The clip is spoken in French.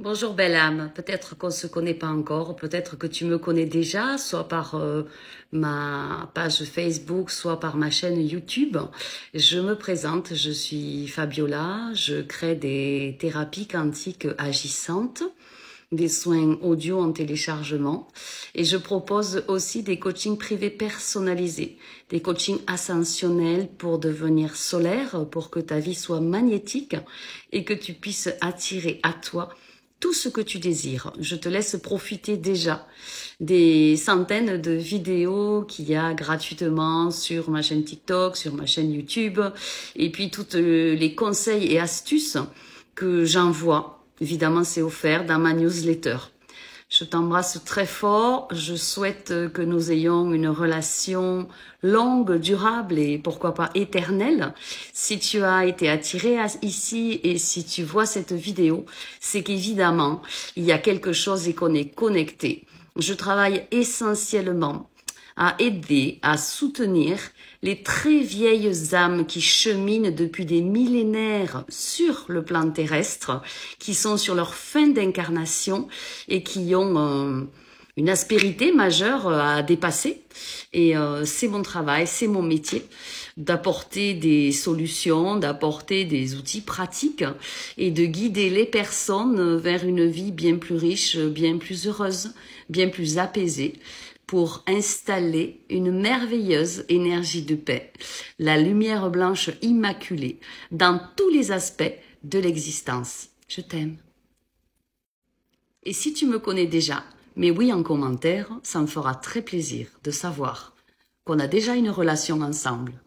Bonjour belle âme, peut-être qu'on ne se connaît pas encore, peut-être que tu me connais déjà, soit par euh, ma page Facebook, soit par ma chaîne YouTube. Je me présente, je suis Fabiola, je crée des thérapies quantiques agissantes, des soins audio en téléchargement et je propose aussi des coachings privés personnalisés, des coachings ascensionnels pour devenir solaire, pour que ta vie soit magnétique et que tu puisses attirer à toi tout ce que tu désires. Je te laisse profiter déjà des centaines de vidéos qu'il y a gratuitement sur ma chaîne TikTok, sur ma chaîne YouTube, et puis tous euh, les conseils et astuces que j'envoie. Évidemment, c'est offert dans ma newsletter. Je t'embrasse très fort. Je souhaite que nous ayons une relation longue, durable et pourquoi pas éternelle. Si tu as été attiré ici et si tu vois cette vidéo, c'est qu'évidemment, il y a quelque chose et qu'on est connecté. Je travaille essentiellement à aider, à soutenir les très vieilles âmes qui cheminent depuis des millénaires sur le plan terrestre, qui sont sur leur fin d'incarnation et qui ont euh, une aspérité majeure euh, à dépasser. Et euh, c'est mon travail, c'est mon métier d'apporter des solutions, d'apporter des outils pratiques et de guider les personnes vers une vie bien plus riche, bien plus heureuse, bien plus apaisée, pour installer une merveilleuse énergie de paix, la lumière blanche immaculée, dans tous les aspects de l'existence. Je t'aime. Et si tu me connais déjà, mais oui en commentaire, ça me fera très plaisir de savoir qu'on a déjà une relation ensemble.